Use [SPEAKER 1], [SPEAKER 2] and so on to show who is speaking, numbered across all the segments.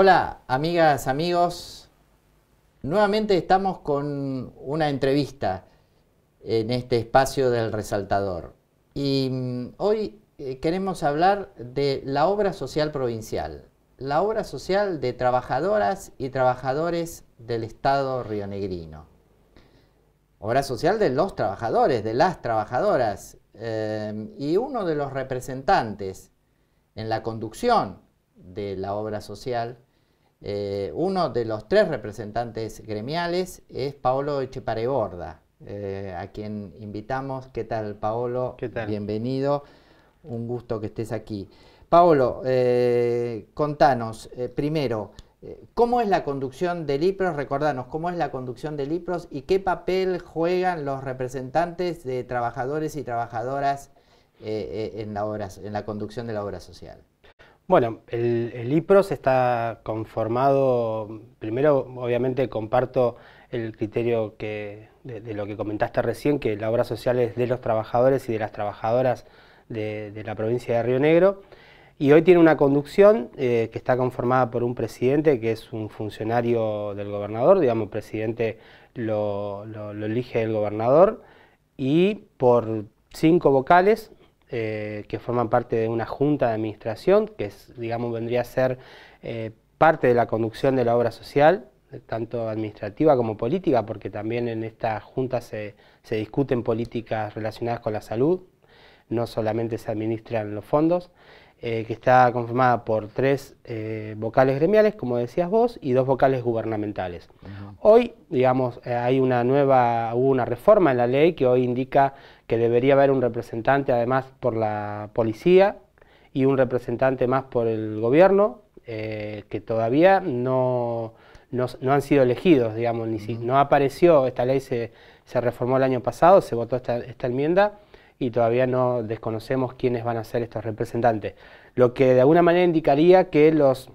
[SPEAKER 1] Hola, amigas, amigos. Nuevamente estamos con una entrevista en este espacio del resaltador. Y mm, hoy eh, queremos hablar de la obra social provincial, la obra social de trabajadoras y trabajadores del Estado rionegrino. Obra social de los trabajadores, de las trabajadoras. Eh, y uno de los representantes en la conducción de la obra social eh, uno de los tres representantes gremiales es Paolo Echepareborda, eh, a quien invitamos. ¿Qué tal, Paolo? Bienvenido. Un gusto que estés aquí. Paolo, eh, contanos primero, ¿cómo es la conducción de Lipros? Recordanos, ¿cómo es la conducción de libros y qué papel juegan los representantes de trabajadores y trabajadoras en la conducción de la obra social?
[SPEAKER 2] Bueno, el, IPROS está conformado, primero obviamente comparto el criterio de, lo que comentaste recién, que la obra social es de los trabajadores y de las trabajadoras de, la provincia de Río Negro. Y hoy tiene una conducción eh, que está conformada por un presidente que es un funcionario del gobernador, digamos, presidente lo elige el gobernador, y por cinco vocales, eh, que forman parte de una junta de administración, que es, digamos vendría a ser eh, parte de la conducción de la obra social, tanto administrativa como política, porque también en esta junta se, discuten políticas relacionadas con la salud, no solamente se administran los fondos, eh, que está conformada por tres vocales gremiales, como decías vos, y dos vocales gubernamentales. Hoy, digamos, hay una nueva, hubo una reforma en la ley que hoy indica que debería haber un representante además por la policía y un representante más por el gobierno, eh, que todavía no, han sido elegidos, digamos, ni si, no apareció, esta ley se, reformó el año pasado, se votó esta, esta enmienda y todavía no desconocemos quiénes van a ser estos representantes. Lo que de alguna manera indicaría que los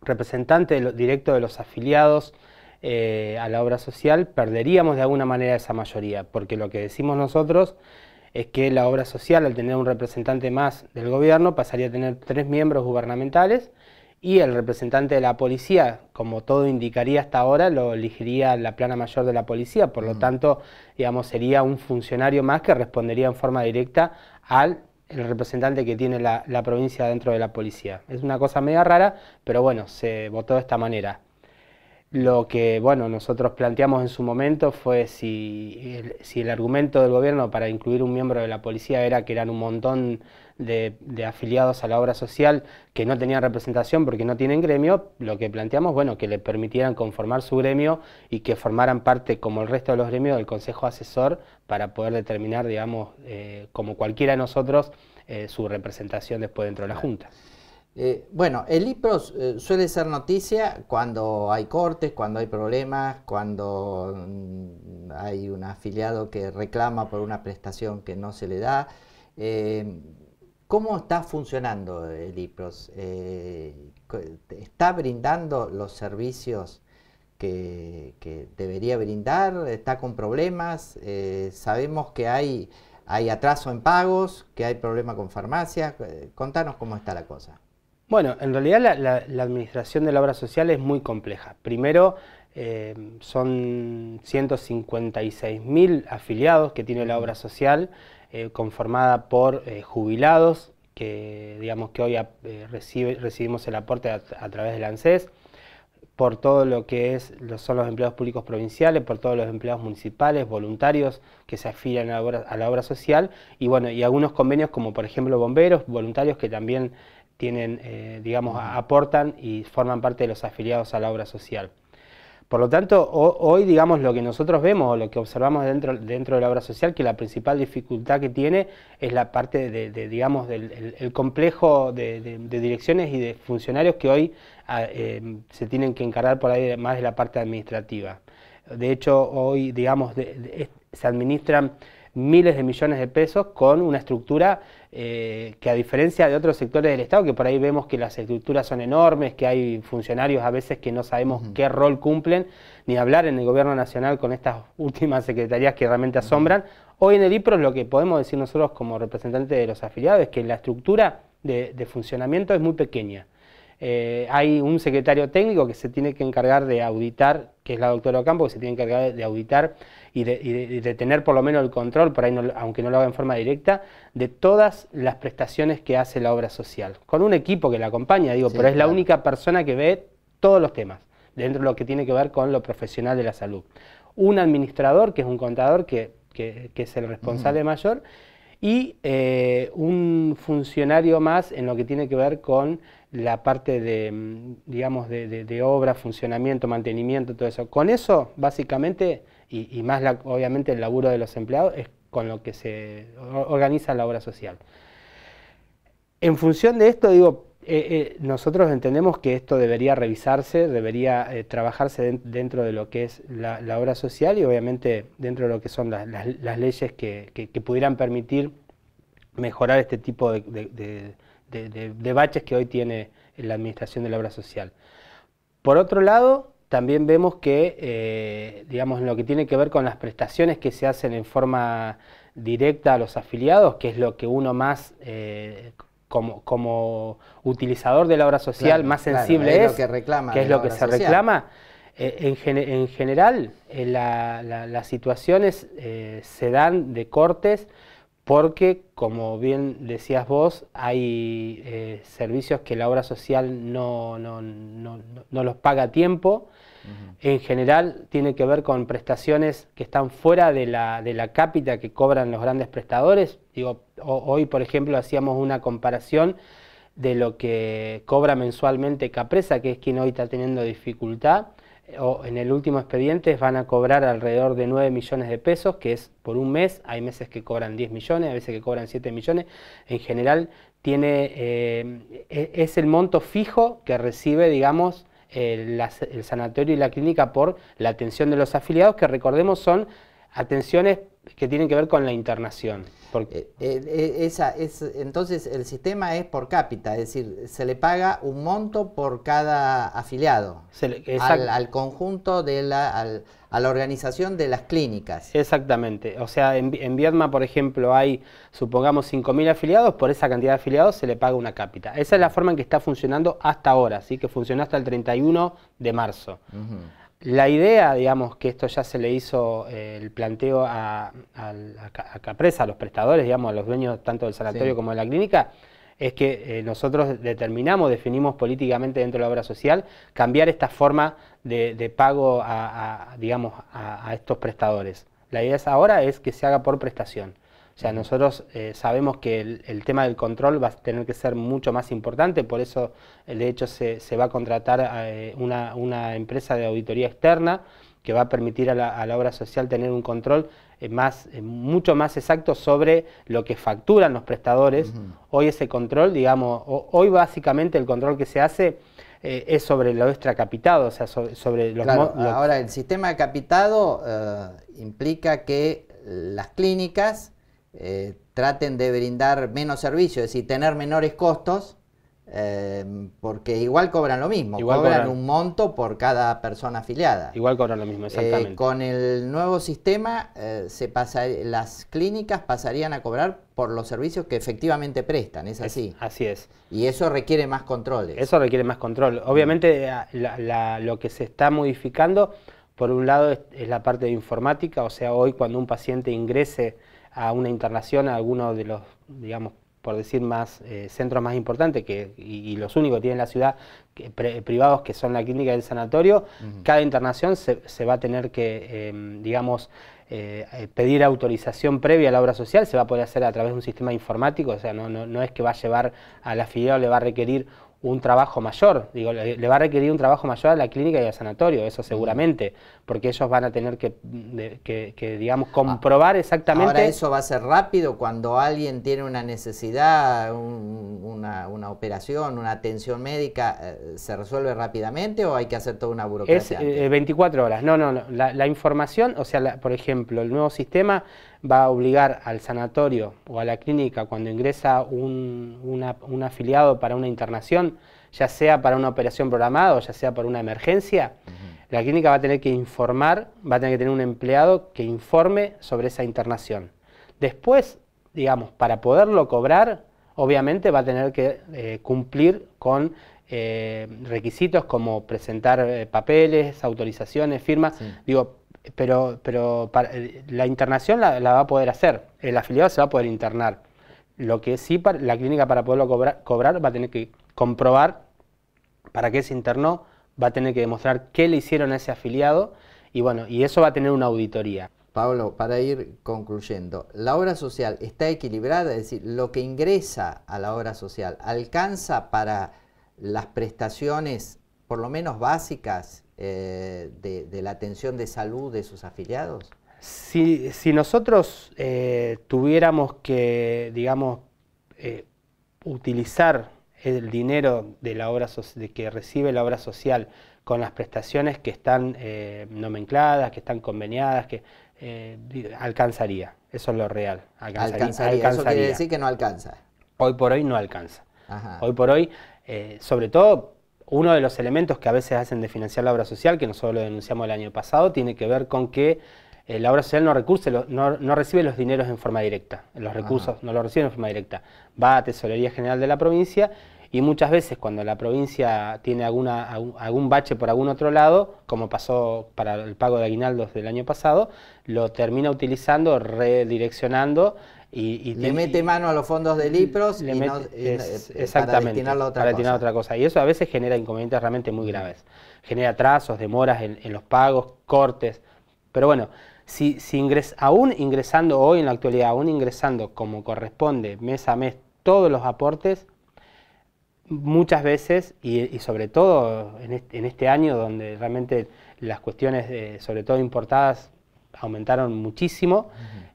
[SPEAKER 2] representantes directos de los afiliados eh, a la obra social, perderíamos de alguna manera esa mayoría, porque lo que decimos nosotros es que la obra social, al tener un representante más del gobierno, pasaría a tener tres miembros gubernamentales y el representante de la policía, como todo indicaría hasta ahora, lo elegiría la plana mayor de la policía, por lo mm. tanto, digamos, sería un funcionario más que respondería en forma directa al el representante que tiene la, la provincia dentro de la policía. Es una cosa media rara, pero bueno, se votó de esta manera. Lo que bueno, nosotros planteamos en su momento fue si el, argumento del gobierno para incluir un miembro de la policía era que eran un montón de, afiliados a la obra social que no tenían representación porque no tienen gremio, lo que planteamos, bueno, que le permitieran conformar su gremio y que formaran parte, como el resto de los gremios, del consejo asesor para poder determinar, digamos, eh, como cualquiera de nosotros, eh, su representación después dentro de la Junta. Eh, bueno, el IPROS eh, suele ser noticia cuando hay cortes,
[SPEAKER 1] cuando hay problemas, cuando mm, hay un afiliado que reclama por una prestación que no se le da. Eh, ¿Cómo está funcionando el IPROS? ¿Está brindando los servicios que, que, debería brindar? ¿Está con problemas? sabemos que
[SPEAKER 2] hay, hay atraso en pagos,
[SPEAKER 1] que hay problema con farmacias. contanos cómo está la
[SPEAKER 2] cosa. Bueno, en realidad la, administración de la obra social es muy compleja. Primero, eh, son son mil afiliados que tiene la obra social, eh, conformada por eh, jubilados, que digamos que hoy recibimos el aporte a, través del ANSES, por todo lo que es, son los empleados públicos provinciales, por todos los empleados municipales, voluntarios que se afilian a la obra, social, y bueno, y algunos convenios como por ejemplo bomberos, voluntarios que también tienen, eh, digamos, aportan y forman parte de los afiliados a la obra social. Por lo tanto, hoy, digamos, lo que nosotros vemos o lo que observamos dentro, dentro de la obra social, que la principal dificultad que tiene es la parte de, digamos, del el, complejo de, direcciones y de funcionarios que hoy ah, eh, se tienen que encargar por ahí más de la parte administrativa. De hecho, hoy, digamos, se administran miles de millones de pesos con una estructura eh, que a diferencia de otros sectores del Estado, que por ahí vemos que las estructuras son enormes, que hay funcionarios a veces que no sabemos qué rol cumplen, ni hablar en el Gobierno Nacional con estas últimas secretarías que realmente asombran. Hoy en el IPROS lo que podemos decir nosotros como representantes de los afiliados es que la estructura de funcionamiento es muy pequeña. Eh, hay un secretario técnico que se tiene que encargar de auditar, que es la doctora Ocampo, que se tiene que encargar de auditar y de, tener por lo menos el control, por ahí aunque no lo haga en forma directa, de todas las prestaciones que hace la obra social. Con un equipo que la acompaña, digo, pero es la única persona que ve todos los temas, dentro de lo que tiene que ver con lo profesional de la salud. Un administrador, que es un contador, que, es el responsable mayor, y eh, un funcionario más en lo que tiene que ver con la parte de, mm, digamos, de, obra, funcionamiento, mantenimiento, todo eso. Con eso, básicamente, y, más obviamente el laburo de los empleados, es con lo que se organiza la obra social. En función de esto, digo, eh, eh, nosotros entendemos que esto debería revisarse, debería eh, trabajarse dentro de lo que es la, obra social y obviamente dentro de lo que son las leyes que, pudieran permitir mejorar este tipo de, de, baches que hoy tiene la administración de la obra social. Por otro lado, también vemos que, eh, digamos, lo que tiene que ver con las prestaciones que se hacen en forma directa a los afiliados, que es lo que uno más, eh, como, utilizador de la obra social, más sensible es, lo que, reclama es lo que se reclama. Eh, en, general, las situaciones se dan de cortes porque, como bien decías vos, hay eh, servicios que la obra social no, los paga a tiempo. En general tiene que ver con prestaciones que están fuera de la, de la cápita que cobran los grandes prestadores. Digo, hoy, por ejemplo, hacíamos una comparación de lo que cobra mensualmente Capresa, que es quien hoy está teniendo dificultad, o en el último expediente van a cobrar alrededor de 9 millones de pesos, que es por un mes, hay meses que cobran 10 millones, a veces que cobran 7 millones, en general tiene, eh, e-, es el monto fijo que recibe, digamos, el sanatorio y la clínica por la atención de los afiliados, que recordemos son atenciones que tienen que ver con la internación. Eh,
[SPEAKER 1] eh, eh, entonces el sistema es por cápita, es decir, se le paga un monto por cada afiliado al, conjunto
[SPEAKER 2] de la, a la organización de las clínicas. Exactamente, o sea, en, en por ejemplo, hay, supongamos, 5.000 afiliados, por esa cantidad de afiliados se le paga una cápita. Esa es la forma en que está funcionando hasta ahora, ¿sí? que funcionó hasta el 31 de marzo. La idea, digamos, que esto ya se le hizo eh, el planteo a, a, Capresa, a los prestadores, digamos, a los dueños tanto del sanatorio como de la clínica, es que eh, nosotros determinamos, definimos políticamente dentro de la obra social, cambiar esta forma de, pago a, digamos, a, a, estos prestadores. La idea es ahora es que se haga por prestación. O sea, nosotros eh, sabemos que el, tema del control va a tener que ser mucho más importante, por eso eh, de hecho se, va a contratar eh, una, empresa de auditoría externa que va a permitir a la, obra social tener un control más, mucho más exacto sobre lo que facturan los prestadores. Hoy ese control, digamos, hoy básicamente el control que se hace es sobre lo extracapitado, o sea, sobre, los, claro, Ahora,
[SPEAKER 1] el sistema de capitado implica que las clínicas eh, traten de brindar menos servicios, es decir, tener menores costos, eh, porque igual cobran lo mismo, igual cobran, un monto por cada persona afiliada.
[SPEAKER 2] Igual cobran lo mismo, eh, exactamente.
[SPEAKER 1] con el nuevo sistema, se las clínicas pasarían a cobrar por los servicios que efectivamente prestan, ¿es así? así es. Y eso requiere
[SPEAKER 2] más controles. Eso requiere más control. Obviamente lo que se está modificando, por un lado, es la parte de informática, o sea, hoy cuando un paciente ingrese a una internación a alguno de los, digamos, por decir más, eh, centros más importantes que, y, los únicos que la ciudad privados que son la clínica y el sanatorio, cada internación se, va a tener que, em, digamos, eh, eh, pedir autorización previa a la obra social, se va a poder hacer a través de un sistema informático, o sea, no, no, es que va a llevar a la filial o le va a requerir un trabajo mayor, digo, le, va a requerir un trabajo mayor a la clínica y al sanatorio, eso seguramente, porque ellos van a tener que, que, digamos, ah, comprobar exactamente... Ahora eso
[SPEAKER 1] va a ser rápido cuando alguien tiene una necesidad, una, operación, una atención médica, eh, ¿se resuelve rápidamente o hay que hacer toda una burocracia? Eh,
[SPEAKER 2] es 24 horas, no, no, La, información, o sea, por ejemplo, el nuevo sistema va a obligar al sanatorio o a la clínica cuando ingresa un, afiliado para una internación, ya sea para una operación programada o ya sea para una emergencia, la clínica va a tener que informar, va a tener que tener un empleado que informe sobre esa internación. Después, digamos, para poderlo cobrar, obviamente va a tener que eh, cumplir con eh, requisitos como presentar eh, papeles, autorizaciones, firmas. Digo, pero, pero para, eh, la internación la, va a poder hacer, el afiliado se va a poder internar. Lo que sí, la clínica para poderlo cobrar, cobrar va a tener que comprobar para qué se internó, va a tener que demostrar qué le hicieron a ese afiliado y bueno, y eso va a tener una auditoría. Pablo, para ir concluyendo, ¿la
[SPEAKER 1] obra social está equilibrada? Es decir, lo que ingresa a la obra social alcanza para las prestaciones, por lo menos básicas, eh, de, la atención de salud de sus afiliados?
[SPEAKER 2] Si, nosotros eh, tuviéramos que, digamos, eh, utilizar el dinero de la obra que recibe la obra social con las prestaciones que están nomencladas, que están conveniadas, que alcanzaría. Eso es lo real. Alcanzaría, Eso quiere decir
[SPEAKER 1] que no alcanza.
[SPEAKER 2] Hoy por hoy no alcanza. Hoy por hoy, sobre todo uno de los elementos que a veces hacen de financiar la obra social, que nosotros lo denunciamos el año pasado, tiene que ver con que eh, la obra social no, no, recibe los dineros en forma directa, los recursos no los recibe en forma directa. Va a Tesorería General de la provincia y muchas veces cuando la provincia tiene alguna, algún bache por algún otro lado, como pasó para el pago de aguinaldos del año pasado, lo termina utilizando, redireccionando le mete mano a los fondos del IPROS y no, es, eh, para destinarlo a otra cosa. Y eso a veces genera inconvenientes realmente muy graves. Genera atrasos, demoras en, los pagos, cortes. Pero bueno, si, si aún ingresando hoy en la actualidad, aún ingresando como corresponde mes a mes todos los aportes, muchas veces, y, sobre todo en este, año donde realmente las cuestiones, eh, sobre todo importadas, aumentaron muchísimo.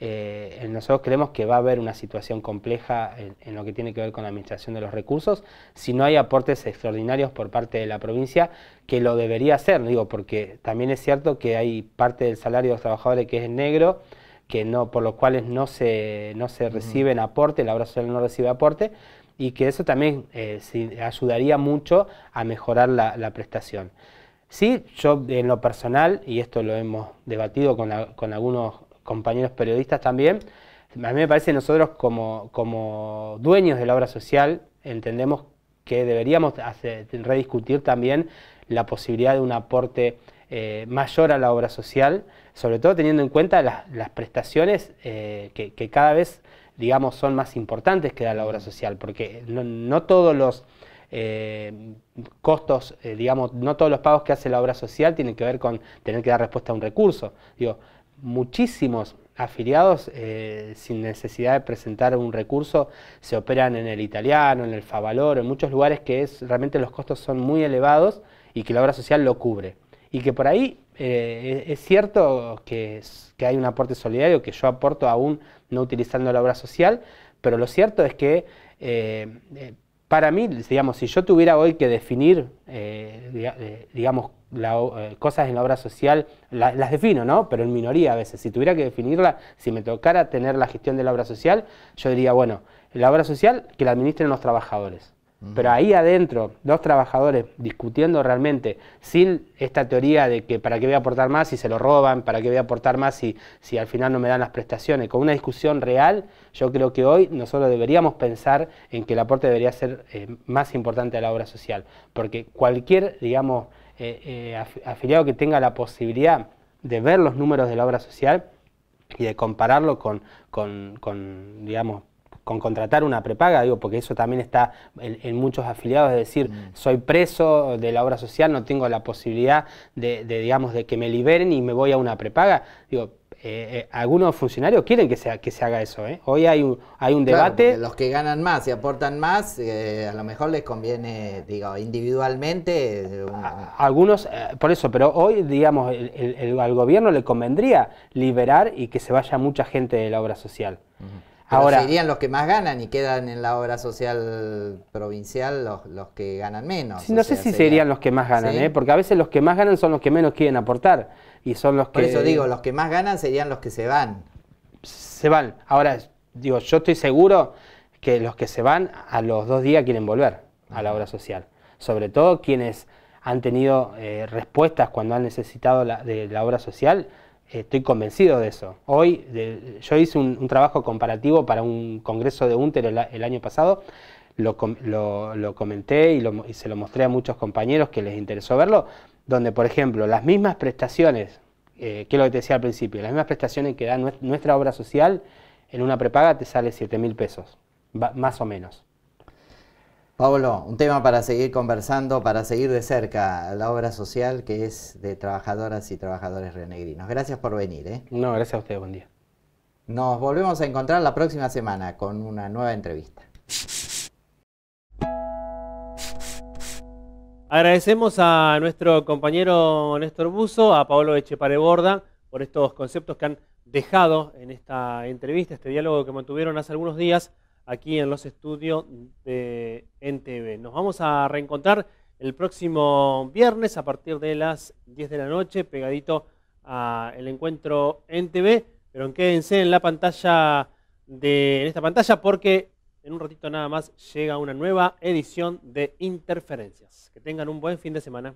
[SPEAKER 2] Eh, nosotros creemos que va a haber una situación compleja en, lo que tiene que ver con la administración de los recursos, si no hay aportes extraordinarios por parte de la provincia, que lo debería hacer, digo, porque también es cierto que hay parte del salario de los trabajadores que es negro, que no, por los cuales no se, no reciben aporte, la obra social no recibe aporte, y que eso también eh, ayudaría mucho a mejorar la prestación. Sí, yo en lo personal, y esto lo hemos debatido con, con algunos compañeros periodistas también, a mí me parece nosotros como, dueños de la obra social entendemos que deberíamos rediscutir también la posibilidad de un aporte eh, mayor a la obra social, sobre todo teniendo en cuenta las, prestaciones eh, que, cada vez, digamos, son más importantes que da la obra social, porque no todos los eh, costos, eh, digamos, no todos los pagos que hace la obra social tienen que ver con tener que dar respuesta a un recurso. Digo, muchísimos afiliados eh, sin necesidad de presentar un recurso se operan en el italiano, en el Favaloro, en muchos lugares que es, realmente los costos son muy elevados y que la obra social lo cubre. Y que por ahí e-, es cierto que, hay un aporte solidario que yo aporto aún no utilizando la obra social, pero lo cierto es que para mí, digamos, si yo tuviera hoy que definir, eh, eh, digamos, eh, cosas en la obra social, las defino, ¿no? Pero en minoría a veces. Si tuviera que definirla, si me tocara tener la gestión de la obra social, yo diría, bueno, la obra social que la administren los trabajadores. Pero ahí adentro, dos trabajadores discutiendo realmente, sin esta teoría de que para qué voy a aportar más si se lo roban, para qué voy a aportar más si, si al final no me dan las prestaciones, con una discusión real, yo creo que hoy nosotros deberíamos pensar en que el aporte debería ser eh, más importante a la obra social, porque cualquier, digamos, eh, eh, afiliado que tenga la posibilidad de ver los números de la obra social y de compararlo con, con, con digamos, con contratar una prepaga, digo, porque eso también está en, muchos afiliados, es decir, mm. soy preso de la obra social, no tengo la posibilidad de, digamos, de que me liberen y me voy a una prepaga. Digo, eh, eh, algunos funcionarios quieren que se, que se haga eso. ¿eh? Hoy hay un, hay un debate. los
[SPEAKER 1] que ganan más y aportan más, eh, a lo mejor les conviene, digo, individualmente.
[SPEAKER 2] algunos, por eso, pero hoy, digamos, el, al gobierno le convendría liberar y que se vaya mucha gente de la obra social. Ahora, serían
[SPEAKER 1] los que más ganan y quedan en la obra social provincial los, que ganan menos. No sé si serían,
[SPEAKER 2] los que más ganan, ¿eh? porque a veces los que más ganan son los que menos quieren aportar. Y son los Por eso digo, los
[SPEAKER 1] que más ganan serían los que se van.
[SPEAKER 2] Se van. Ahora, digo, yo estoy seguro que los que se van a los dos días quieren volver a la obra social. Sobre todo quienes han tenido eh, respuestas cuando han necesitado de la obra social Estoy convencido de eso. Hoy yo hice un, trabajo comparativo para un congreso de UNTER el, año pasado, lo, comenté y, se lo mostré a muchos compañeros que les interesó verlo, donde por ejemplo las mismas prestaciones, eh, que es lo que te decía al principio, las mismas prestaciones que da nuestra obra social, en una prepaga te sale 7 mil pesos, más o menos.
[SPEAKER 1] Pablo, un tema para seguir conversando, para seguir de cerca la obra social que es de trabajadoras y trabajadores renegrinos. Gracias por venir. ¿eh?
[SPEAKER 2] No, gracias a usted, buen día.
[SPEAKER 1] Nos volvemos a encontrar la próxima semana con una nueva entrevista.
[SPEAKER 2] Agradecemos a nuestro compañero Néstor Buzo, a Pablo Echepareborda, por estos conceptos que han dejado en esta entrevista, este diálogo que mantuvieron hace algunos días aquí en los estudios de NTV. Nos vamos a reencontrar el próximo viernes a partir de las 10 de la noche, pegadito al encuentro NTV, pero quédense en la pantalla de en esta pantalla porque en un ratito nada más llega una nueva edición de Interferencias. Que tengan un buen fin de semana.